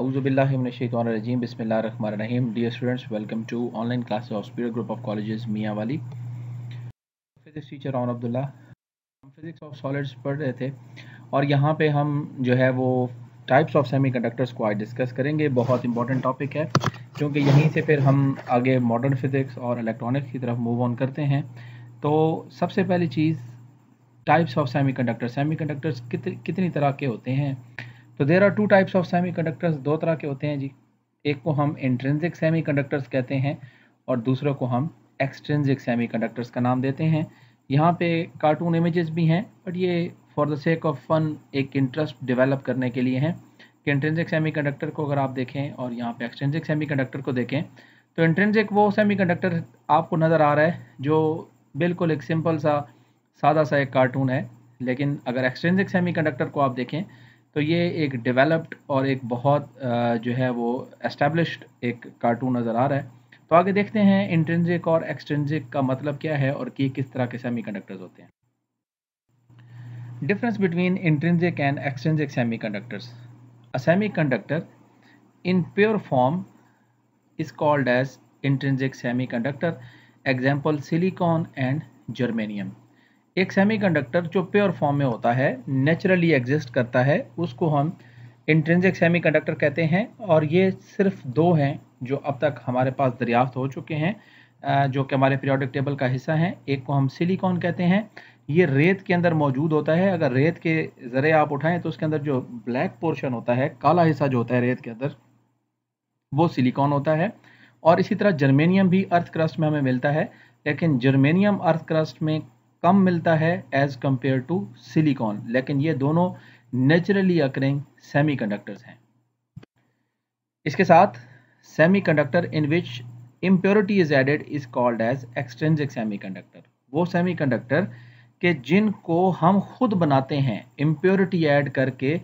अउज़बिल्लाशैतरजीम बसमीम dear students welcome to online class of group of college Mianwali physics teacher on Abdullah हम physics of solids पढ़ रहे थे और यहाँ पे हम जो है वो टाइप्स ऑफ सेमी कंडक्टर्स को आज डिस्कस करेंगे बहुत इंपॉर्टेंट टॉपिक है क्योंकि यहीं से फिर हम आगे मॉडर्न फिज़िक्स और इलेक्ट्रॉनिक्स की तरफ मूव ऑन करते हैं तो सबसे पहली चीज़ टाइप्स ऑफ सेमी सेमीकंडक्टर्स कितनी तरह के होते हैं तो there are two types of semiconductors दो तरह के होते हैं जी एक को हम इंट्रेंसिक सेमी कंडक्टर्स कहते हैं और दूसरे को हम एक्सट्रेंसिक सेमी कंडक्टर्स का नाम देते हैं यहाँ पे कार्टून इमेजेस भी हैं बट ये for the sake of fun एक इंटरेस्ट डेवलप करने के लिए हैं कि इंट्रेंसिक सेमी कंडक्टर को अगर आप देखें और यहाँ पे एक्सट्रेंसिक सेमी कंडक्टर को देखें तो इंट्रेंसिक वो सेमी कंडक्टर आपको नज़र आ रहा है जो बिल्कुल एक सिंपल सा सादा सा एक कार्टून है लेकिन अगर एक्सट्रेंसिक सेमी कंडक्टर को आप देखें तो ये एक डेवलप्ड और एक बहुत जो है वो एस्टेब्लिश्ड एक कार्टून नज़र आ रहा है तो आगे देखते हैं इंटेंजिक और एक्सटेंजिक का मतलब क्या है और कि किस तरह के सेमी होते हैं difference between intrinsic and extrinsic semiconductors a semiconductor in pure form is called as intrinsic semiconductor example silicon and germanium एक सेमीकंडक्टर जो प्योर फॉर्म में होता है नेचुरली एग्जिस्ट करता है उसको हम इंट्रेंसिक सेमीकंडक्टर कहते हैं और ये सिर्फ दो हैं जो अब तक हमारे पास दरियाफ्त हो चुके हैं जो कि हमारे पीरियोडिक टेबल का हिस्सा हैं एक को हम सिलिकॉन कहते हैं ये रेत के अंदर मौजूद होता है अगर रेत के ज़रे आप उठाएं तो उसके अंदर जो ब्लैक पोर्शन होता है काला हिस्सा जो होता है रेत के अंदर वो सिलिकॉन होता है और इसी तरह जर्मेनियम भी अर्थ क्रस्ट में हमें मिलता है लेकिन जर्मेनियम अर्थ क्रस्ट में कम मिलता है एज कंपेयर टू सिलिकॉन लेकिन ये दोनों नेचुरली अकरिंग सेमीकंडक्टर्स हैं इसके साथ semiconductor in which is added is called as as semiconductor वो कंडक्टर के जिनको हम खुद बनाते हैं इम्प्योरिटी एड करके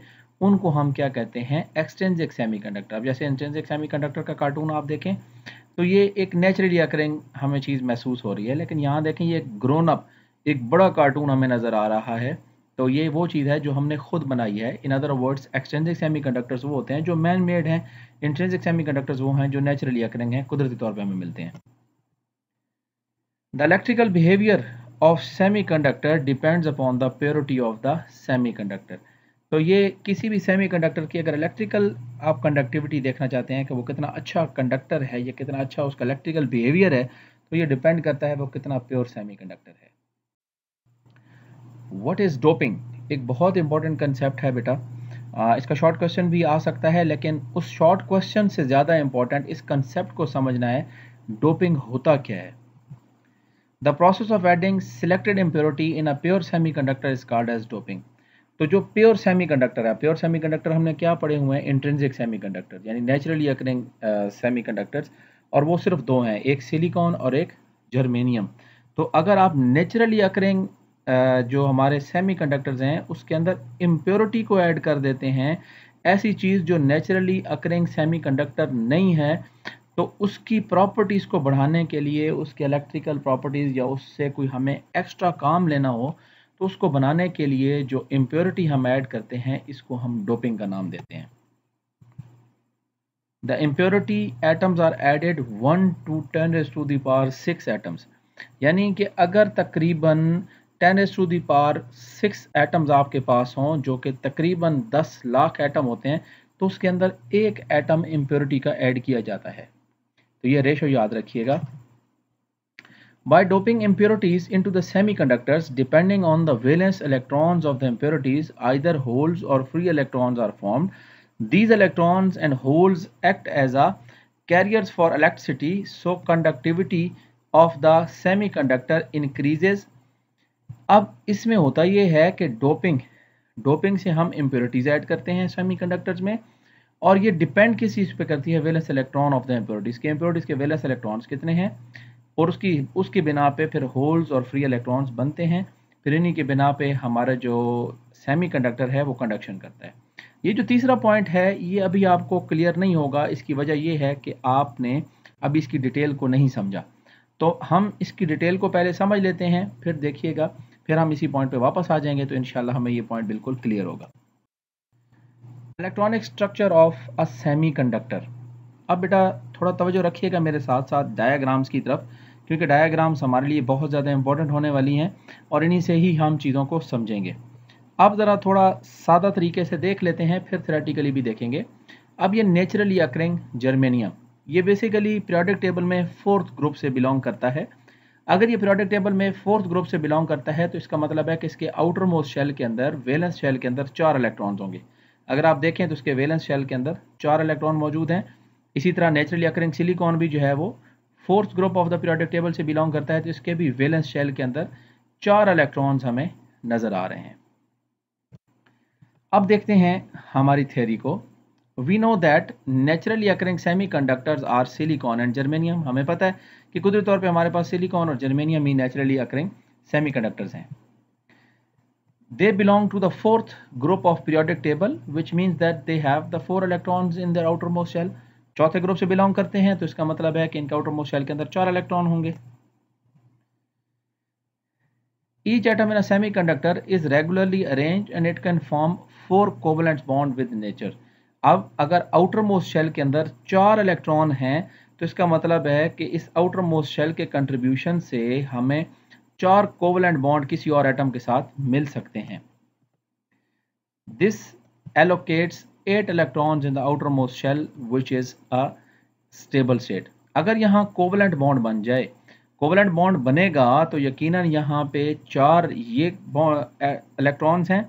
उनको हम क्या कहते हैं extrinsic semiconductor अब जैसे सेमी कंडक्टर का कार्टून आप देखें तो ये एक नेचुरली अकरिंग हमें चीज़ महसूस हो रही है लेकिन यहाँ देखें ये ग्रोन अप एक बड़ा कार्टून हमें नज़र आ रहा है तो ये वो चीज़ है जो हमने खुद बनाई है in other words extrinsic semiconductors वो होते हैं जो मैन मेड हैं इंटेंसिक सेमी कंडक्टर्स वो हैं जो नेचुरली अकरिंग हैं कुदरती तौर पे हमें मिलते हैं the electrical behaviour of semiconductor depends upon the purity of the semiconductor तो ये किसी भी सेमी कंडक्टर की अगर इलेक्ट्रिकल आप कंडक्टिविटी देखना चाहते हैं कि वो कितना अच्छा कंडक्टर है या कितना अच्छा उसका इलेक्ट्रिकल बिहेवियर है तो ये डिपेंड करता है वो कितना प्योर सेमी कंडक्टर है व्हाट इज़ डोपिंग एक बहुत इंपॉर्टेंट कंसेप्ट है बेटा इसका शॉर्ट क्वेश्चन भी आ सकता है लेकिन उस शॉर्ट क्वेश्चन से ज़्यादा इंपॉर्टेंट इस कंसेप्ट को समझना है डोपिंग होता क्या है the process of adding selected impurity in a pure semiconductor is called as doping तो जो प्योर सेमी कंडक्टर है प्योर सेमी कंडक्टर हमने क्या पढ़े हुए हैं इंट्रेंसिक सेमी कंडक्टर यानी नेचुरली अकरिंग सेमी कंडक्टर्स और वो सिर्फ दो हैं एक सिलिकॉन और एक जर्मेनियम तो अगर आप नेचुरली अकरिंग जो हमारे कंडक्टर्स हैं उसके अंदर इम्प्योरिटी को ऐड कर देते हैं ऐसी चीज़ जो नेचुरली अकरिंग कंडक्टर नहीं है तो उसकी प्रॉपर्टीज़ को बढ़ाने के लिए उसके इलेक्ट्रिकल प्रॉपर्टीज़ या उससे कोई हमें एक्स्ट्रा काम लेना हो तो उसको बनाने के लिए जो इम्प्योरिटी हम ऐड करते हैं इसको हम डोपिंग का नाम देते हैं the impurity atoms are added one to ten to the power six atoms यानी कि अगर तकरीबन ten is to the power six atoms आपके पास हों जो कि तकरीबन दस लाख एटम होते हैं तो उसके अंदर एक एटम इम्प्योरिटी का एड किया जाता है तो यह रेशो याद रखिएगा by doping impurities into the semiconductors depending on the valence electrons of the impurities either holes और free electron are form these electrons and holes act as a carrier for electricity so conductivity of the semiconductor increases अब इसमें होता ये है कि doping doping से हम impurities add करते हैं सेमीकंडक्टर्स में और ये डिपेंड किस चीज़ पे करती है valence electron of the impurities के इम्प्योरिटीज़ के वेलेस इलेक्ट्रॉन्स कितने हैं और उसकी उसके बिना पे फिर होल्स और फ्री इलेक्ट्रॉन्स बनते हैं फिर इन्हीं के बिना पे हमारा जो सेमी है वो कंडक्शन करता है ये जो तीसरा पॉइंट है ये अभी आपको क्लियर नहीं होगा इसकी वजह ये है कि आपने अभी इसकी डिटेल को नहीं समझा तो हम इसकी डिटेल को पहले समझ लेते हैं फिर देखिएगा फिर हम इसी पॉइंट पे वापस आ जाएंगे तो इन हमें ये पॉइंट बिल्कुल क्लियर होगा electronic structure of a semiconductor अब बेटा थोड़ा तवज्जो रखिएगा मेरे साथ साथ डायाग्राम्स की तरफ क्योंकि डायाग्राम्स हमारे लिए बहुत ज़्यादा इंपॉर्टेंट होने वाली हैं और इन्हीं से ही हम चीज़ों को समझेंगे अब ज़रा थोड़ा सादा तरीके से देख लेते हैं फिर थेरेटिकली भी देखेंगे अब ये नेचुरली अक्रिंग जर्मेनियम ये बेसिकली प्रोडक्ट टेबल में फोर्थ ग्रुप से बिलोंग करता है अगर ये प्रोडक्ट टेबल में फोर्थ ग्रुप से बिलोंग करता है तो इसका मतलब है कि इसके आउटर मोस्ट शेल के अंदर वेलेंस शेल के अंदर चार इलेक्ट्रॉन्स होंगे अगर आप देखें तो इसके वेलेंस शेल के अंदर चार इलेक्ट्रॉन मौजूद हैं इसी तरह नेचुरली अकरिंग सिलिकॉन भी जो है वो fourth group of the periodic table से बिलोंग करता है तो इसके भी वेलेंस शेल के अंदर चार इलेक्ट्रॉन्स हमें नज़र आ रहे हैं अब देखते हैं हमारी थ्योरी को we know that naturally occurring semiconductors are silicon and germanium हमें पता है कि कुदरती तौर पे हमारे पास सिलिकॉन और जर्मेनियम ही नेचुरली अकरिंग सेमीकंडक्टर्स हैं they belong to the fourth group of periodic table which means that they have the four electrons in their outermost shell चौथे ग्रुप से बिलोंग करते हैं तो इसका मतलब है कि इनका आउटरमोस्ट शेल के अंदर चार इलेक्ट्रॉन होंगे each atom in a conductor is regularly arrange and it can form four covalent bond with nature अब अगर आउटर मोस्ट शेल के अंदर चार इलेक्ट्रॉन हैं तो इसका मतलब है कि इस आउटर मोस्ट शेल के कंट्रीब्यूशन से हमें चार कोवलेंट बॉन्ड किसी और एटम के साथ मिल सकते हैं this allocates eight electrons in the outermost shell which is a stable state अगर यहाँ कोवलेंट बॉन्ड बन जाए कोवलेंट बॉन्ड बनेगा तो यकीनन यहाँ पे चार ये इलेक्ट्रॉन्स हैं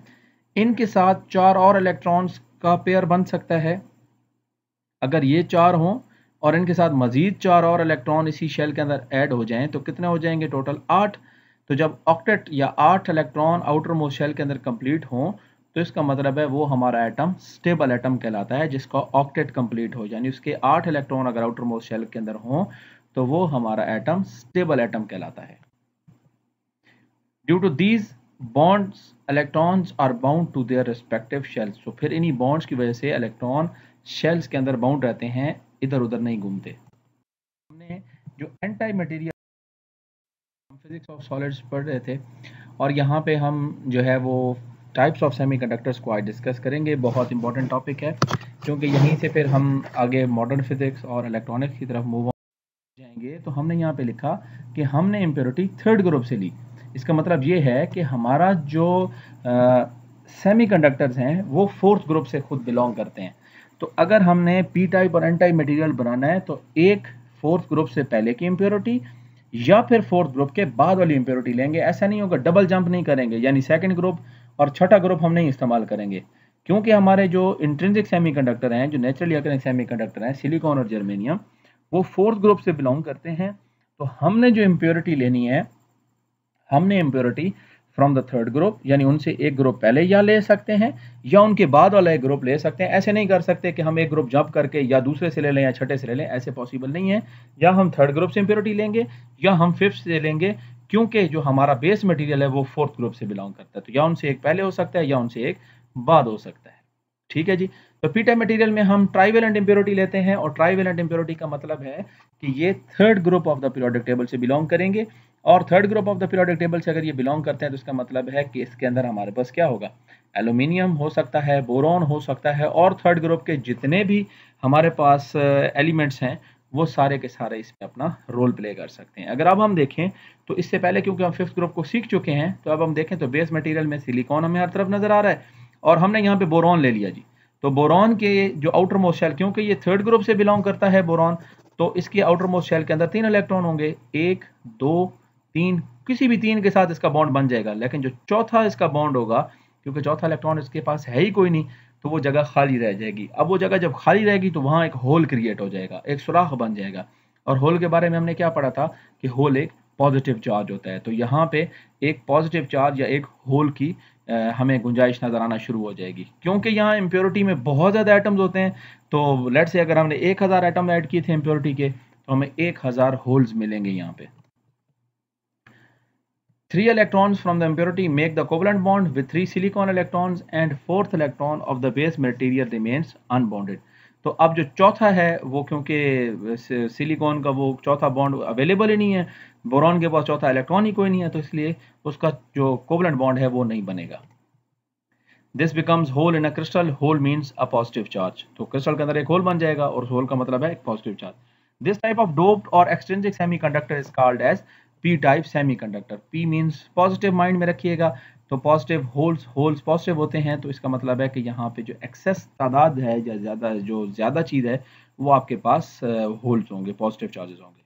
इनके साथ चार और इलेक्ट्रॉन्स का पेयर बन सकता है अगर ये चार हों और इनके साथ मजीद चार और इलेक्ट्रॉन इसी शेल के अंदर ऐड हो जाएं तो कितने हो जाएंगे टोटल आठ तो जब ऑक्टेट या आठ इलेक्ट्रॉन आउटर मोस्ट शेल के अंदर कंप्लीट हों तो इसका मतलब है वो हमारा एटम स्टेबल एटम कहलाता है जिसका ऑक्टेट कंप्लीट हो यानी उसके आठ इलेक्ट्रॉन अगर आउटर मोस्ट शेल के अंदर हों तो वो हमारा एटम स्टेबल एटम कहलाता है due to these bonds electrons are bound to their respective shells तो फिर इन्हीं बॉन्ड्स की वजह से इलेक्ट्रॉन शेल्स के अंदर बाउंड रहते हैं इधर उधर नहीं घूमते हमने जो anti material physics of solids पढ़ रहे थे और यहाँ पे हम जो है वो टाइप्स ऑफ सेमीकंडक्टर्स को आज डिस्कस करेंगे बहुत इंपॉर्टेंट टॉपिक है क्योंकि यहीं से फिर हम आगे मॉडर्न फिजिक्स और इलेक्ट्रॉनिक्स की तरफ मूव जाएंगे तो हमने यहाँ पे लिखा कि हमने इम्प्योरिटी थर्ड ग्रुप से ली इसका मतलब ये है कि हमारा जो सेमीकंडक्टर्स हैं वो फोर्थ ग्रुप से खुद बिलोंग करते हैं तो अगर हमने पी टाइप और एन टाइप मटेरियल बनाना है तो एक फोर्थ ग्रुप से पहले की इम्प्योरिटी या फिर फोर्थ ग्रुप के बाद वाली इम्प्योरिटी लेंगे ऐसा नहीं होगा डबल जंप नहीं करेंगे यानी सेकंड ग्रुप और छठा ग्रुप हम नहीं इस्तेमाल करेंगे क्योंकि हमारे जो इंट्रेंसिक कंडक्टर हैं जो नेचुरली अकरिंग कंडक्टर हैं सिलिकॉन और जर्मेनियम वो फोर्थ ग्रुप से बिलोंग करते हैं तो हमने जो इम्प्योरिटी लेनी है हमने impurity from the third group यानी उनसे एक ग्रुप पहले या ले सकते हैं या उनके बाद वाला एक ग्रुप ले सकते हैं ऐसे नहीं कर सकते कि हम एक ग्रुप जंप करके या दूसरे से ले लें या छठे से ले लें ऐसे पॉसिबल नहीं है या हम थर्ड ग्रुप से इम्प्योरिटी लेंगे या हम फिफ्थ से लेंगे क्योंकि जो हमारा बेस मटेरियल है वो फोर्थ ग्रुप से बिलोंग करता है तो या उनसे एक पहले हो सकता है या उनसे एक बाद हो सकता है ठीक है जी तो पी टाइप मटीरियल में हम ट्राइवेलेंट इम्प्योरिटी लेते हैं और ट्राइवेलेंट इम्प्योरिटी का मतलब है कि ये third group of the periodic table से बिलोंग करेंगे और third group of the periodic table से अगर ये बिलोंग करते हैं तो इसका मतलब है कि इसके अंदर हमारे पास क्या होगा एल्यूमिनियम हो सकता है बोरॉन हो सकता है और थर्ड ग्रुप के जितने भी हमारे पास एलिमेंट्स uh, हैं वो सारे के सारे इसमें अपना रोल प्ले कर सकते हैं अगर अब हम देखें तो इससे पहले क्योंकि हम फिफ्थ ग्रुप को सीख चुके हैं तो अब हम देखें तो बेस मटेरियल में सिलिकॉन हमें हर तरफ नज़र आ रहा है और हमने यहाँ पे बोरॉन ले लिया जी तो बोरॉन के जो आउटर मोस्ट शेल क्योंकि ये थर्ड ग्रुप से बिलोंग करता है बोरॉन तो इसके आउटर मोस्ट शेल के अंदर तीन इलेक्ट्रॉन होंगे एक दो तीन किसी भी तीन के साथ इसका बॉन्ड बन जाएगा लेकिन जो चौथा इसका बॉन्ड होगा क्योंकि चौथा इलेक्ट्रॉन इसके पास है ही कोई नहीं तो वो जगह खाली रह जाएगी अब वो जगह जब खाली रहेगी तो वहाँ एक होल क्रिएट हो जाएगा एक सुराख बन जाएगा और होल के बारे में हमने क्या पढ़ा था कि होल एक पॉजिटिव चार्ज होता है तो यहाँ पे एक पॉजिटिव चार्ज या एक होल की हमें गुंजाइश नज़र आना शुरू हो जाएगी क्योंकि यहाँ इम्प्योरिटी में बहुत ज़्यादा एटम्स होते हैं तो लेट से अगर हमने एक हज़ार आइटम ऐड किए थे इम्प्योरिटी के तो हमें एक हज़ार होल्स मिलेंगे यहाँ पे three electrons from the impurity make the covalent bond with three silicon electrons and fourth electron of the base material remains unbounded तो अब जो चौथा है वो क्योंकि सिलिकॉन का वो चौथा बॉन्ड अवेलेबल ही नहीं है बोरॉन के पास चौथा इलेक्ट्रॉन ही कोई नहीं है तो इसलिए उसका जो कोवलेंट बॉन्ड है वो नहीं बनेगा this becomes hole in a crystal hole means a positive charge तो क्रिस्टल के अंदर एक होल बन जाएगा और होल का मतलब है एक positive charge this type of doped और extrinsic semiconductor is called as P type semiconductor P means positive mind में रखिएगा तो पॉजिटिव होल्स होल्स पॉजिटिव होते हैं तो इसका मतलब है कि यहाँ पे जो एक्सेस तादाद है या ज़्यादा जो ज़्यादा चीज़ है वो आपके पास होल्स होंगे पॉजिटिव चार्जेस होंगे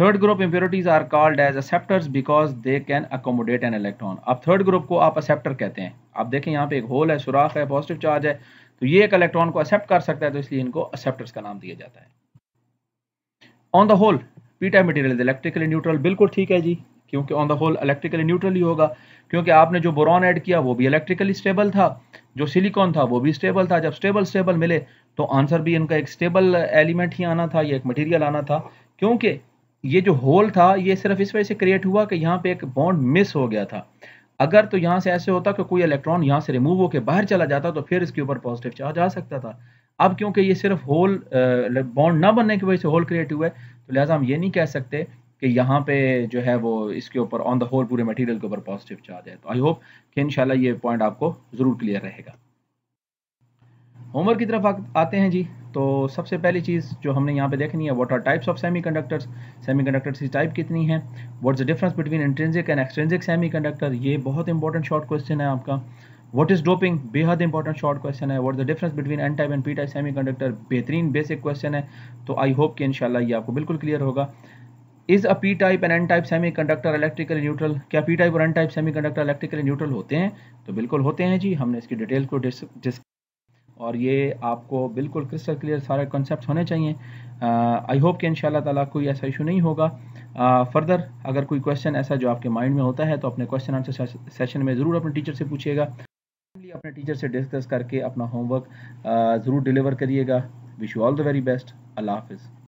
third group impurities are called as acceptors because they can accommodate an electron अब थर्ड ग्रुप को आप असेप्टर कहते हैं आप देखें यहाँ पे एक होल है सुराख है पॉजिटिव चार्ज है तो ये एक इलेक्ट्रॉन को एक्सेप्ट कर सकता है तो इसलिए इनको असेप्टर्स का नाम दिया जाता है on the whole P type material electrically neutral बिल्कुल ठीक है जी क्योंकि on the whole electrically neutral ही होगा क्योंकि आपने जो बोरॉन ऐड किया वो भी इलेक्ट्रिकली स्टेबल था जो सिलिकॉन था वो भी स्टेबल था जब स्टेबल स्टेबल मिले तो आंसर भी इनका एक स्टेबल एलिमेंट ही आना था या एक मटीरियल आना था क्योंकि ये जो होल था ये सिर्फ इस वजह से क्रिएट हुआ कि यहाँ पे एक बॉन्ड मिस हो गया था अगर तो यहाँ से ऐसे होता कि कोई इलेक्ट्रॉन यहाँ से रिमूव होकर बाहर चला जाता तो फिर इसके ऊपर पॉजिटिव चार्ज आ सकता था अब क्योंकि ये सिर्फ होल बॉन्ड ना बनने की वजह से होल क्रिएट हुआ है तो लिहाजा हम ये नहीं कह सकते कि यहाँ पे जो है वो इसके ऊपर ऑन द होल पूरे मटेरियल के ऊपर पॉजिटिव चार्ज है तो आई होप कि इंशाल्लाह ये पॉइंट आपको ज़रूर क्लियर रहेगा होमवर्क की तरफ आते हैं जी तो सबसे पहली चीज़ जो हमने यहाँ पे देखनी है what are types of semiconductors semiconductors की टाइप कितनी है what's the difference between intrinsic and extrinsic semiconductor ये बहुत इंपॉर्टेंट शॉर्ट क्वेश्चन है आपका व्हाट इज डोपिंग बेहद इंपॉर्टेंट शॉर्ट क्वेश्चन है what the difference between N type and P type semi बेहतरीन बेसिक क्वेश्चन है तो आई होप कि इनशाला ये आपको बिल्कुल क्लियर होगा is a P type and N type semiconductor electrically neutral क्या पी टाइप और N type semiconductor electrically neutral होते हैं तो बिल्कुल होते हैं जी हमने इसकी डिटेल को डिस, डिस और ये आपको बिल्कुल क्रिस्टल क्लियर सारे कॉन्सेप्ट होने चाहिए आई होप कि इन ताला कोई ऐसा इशू नहीं होगा फर्दर uh, अगर कोई क्वेश्चन ऐसा जो आपके माइंड में होता है तो अपने क्वेश्चन आंसर सेशन में ज़रूर अपने टीचर से पूछिएगा अपने टीचर से डिस्कस करके अपना होमवर्क uh, ज़रूर डिलीवर करिएगा wish you all the very best अल्लाह हाफिज़